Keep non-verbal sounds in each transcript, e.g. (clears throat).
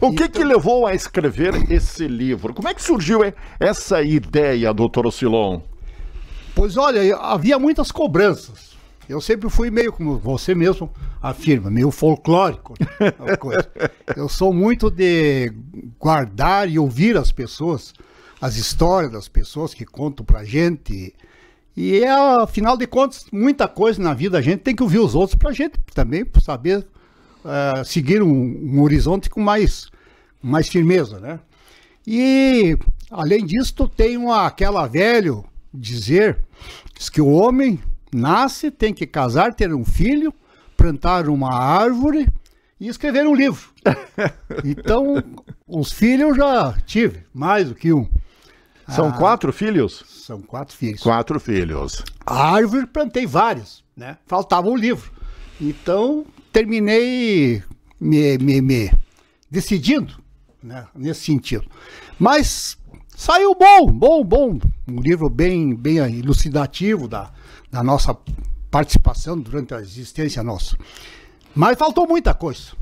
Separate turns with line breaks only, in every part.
O que, então- que levou a escrever esse livro? Como é que surgiu essa ideia, doutor Ocilon? Pois olha, havia muitas cobranças. Eu sempre fui meio, como você mesmo afirma, meio folclórico. Né, (laughs) eu sou muito de guardar e ouvir as pessoas, as histórias das pessoas que contam pra gente. E, é, afinal de contas, muita coisa na vida a gente tem que ouvir os outros pra gente também, saber uh, seguir um, um, horizonte com mais, mais firmeza, né? E, além disso, tem uma, aquela velho dizer que o homem nasce, tem que casar, ter um filho, plantar uma árvore e escrever um livro. (laughs) Então, os filhos eu já tive, mais do que um. São ah, quatro filhos? São quatro filhos. Quatro filhos. A árvore plantei vários, né? Faltava um livro. Então, terminei me, me, me decidindo né, nesse sentido. Mas saiu bom, bom, bom. Um livro bem, bem elucidativo da, da nossa participação durante a existência nossa. Mas faltou muita coisa.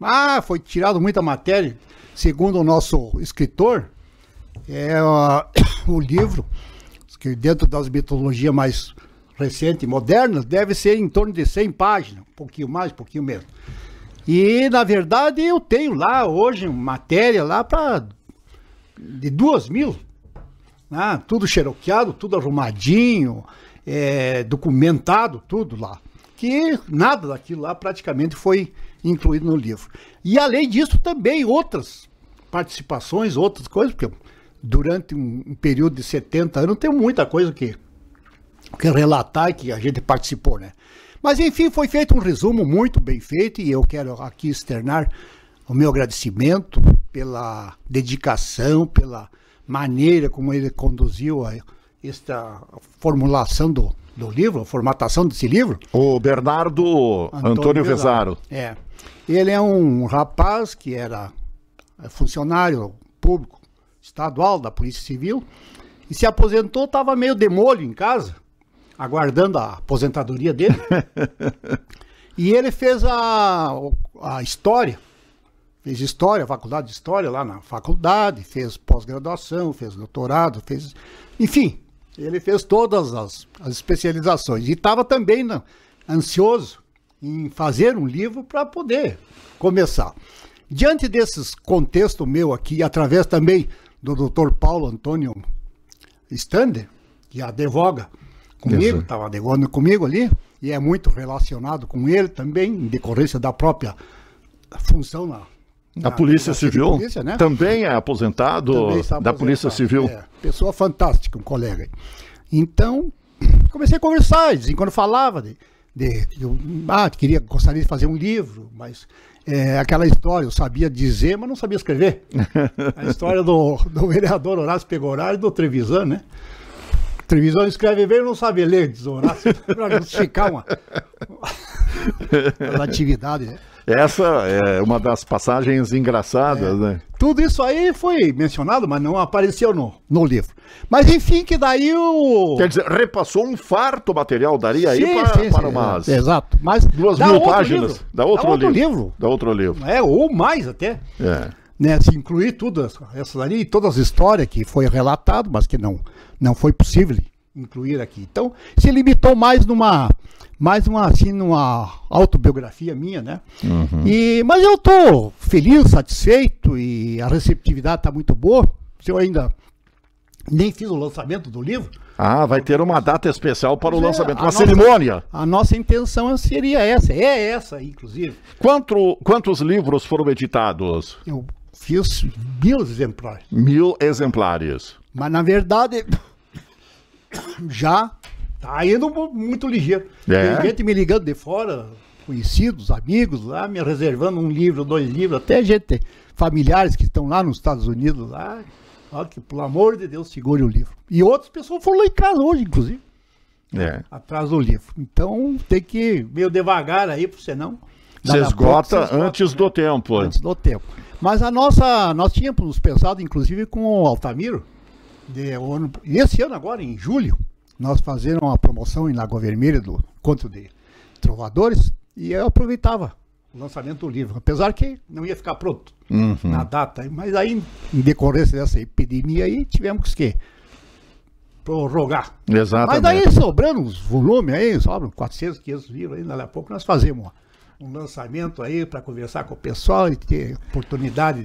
Ah, foi tirado muita matéria. Segundo o nosso escritor, é uh, (coughs) o livro que dentro das mitologias mais recente, moderna deve ser em torno de 100 páginas, um pouquinho mais, um pouquinho menos. E, na verdade, eu tenho lá hoje matéria lá para de duas mil, né? tudo xeroqueado, tudo arrumadinho, é, documentado, tudo lá. Que nada daquilo lá praticamente foi incluído no livro. E além disso, também outras participações, outras coisas, porque durante um, período de 70 anos tem muita coisa que que relatar que a gente participou, né? Mas enfim, foi feito um resumo muito bem feito e eu quero aqui externar o meu agradecimento pela dedicação, pela maneira como ele conduziu a, esta formulação do, do livro, a formatação desse livro. O Bernardo Antônio, Antônio Vesaro. É. Ele é um rapaz que era funcionário público estadual da Polícia Civil e se aposentou, estava meio demolho em casa aguardando a aposentadoria dele. (laughs) e ele fez a, a história, fez história, faculdade de história lá na faculdade, fez pós-graduação, fez doutorado, fez, enfim, ele fez todas as, as especializações e estava também na, ansioso em fazer um livro para poder começar. Diante desse contexto meu aqui, através também do Dr. Paulo Antônio Stander, que advoga comigo, estava negociando comigo ali, e é muito relacionado com ele também, em decorrência da própria função na, na, Polícia na Civil. Polícia, né? Também é aposentado também da Polícia Civil. É, pessoa fantástica, um colega. Então, (clears throat) comecei a conversar, de vez em quando falava de. de, de ah, queria, gostaria de fazer um livro, mas é, aquela história, eu sabia dizer, mas não sabia escrever. (laughs) a história do, do vereador Horácio Pegorari e do Trevisan, né? Trevisão escreve bem não sabe ler, diz (laughs) para justificar uma, uma (laughs) atividade. Né? Essa é uma das passagens engraçadas, é. né? Tudo isso aí foi mencionado, mas não apareceu no, no livro. Mas enfim, que daí o. Quer dizer, repassou um farto material, daria sim, aí para sim, para umas. É, exato. Mas duas mil páginas. Livro. Dá outro, dá outro livro. livro. Dá outro livro. É, ou mais até. É né, se incluir tudo essas ali, todas as histórias que foi relatado, mas que não, não foi possível incluir aqui. Então, se limitou mais numa mais uma assim numa autobiografia minha, né? Uhum. E mas eu tô feliz, satisfeito e a receptividade tá muito boa. Se eu ainda nem fiz o lançamento do livro. Ah, vai ter uma data especial para o é, lançamento, uma cerimônia. A nossa intenção seria essa, é essa, inclusive. Quanto, quantos livros foram editados? Eu, fiz mil exemplares. Mil exemplares. Mas na verdade, já tá indo muito ligeiro. É. Tem gente me ligando de fora, conhecidos, amigos lá, me reservando um livro, dois livros, até gente, familiares que estão lá nos Estados Unidos lá. Fala que, pelo amor de Deus, segure o livro. E outras pessoas foram lá em casa hoje, inclusive. É. Atrás do livro. Então tem que ir meio devagar aí, porque senão. Se esgota né? pouco, antes do tempo. Antes do tempo. Mas a nossa, nós tínhamos pensado, inclusive, com o Altamiro, de, ano, esse ano agora, em julho, nós fazemos uma promoção em Lagoa Vermelha do Conto de Trovadores, e eu aproveitava o lançamento do livro, apesar que não ia ficar pronto uhum. na data. Mas aí, em decorrência dessa epidemia aí, tivemos que prorrogar. Exatamente. Mas daí, sobrando os volumes aí, sobram 400, 500 livros, aí, daqui a pouco nós fazemos uma um lançamento aí para conversar com o pessoal e ter oportunidade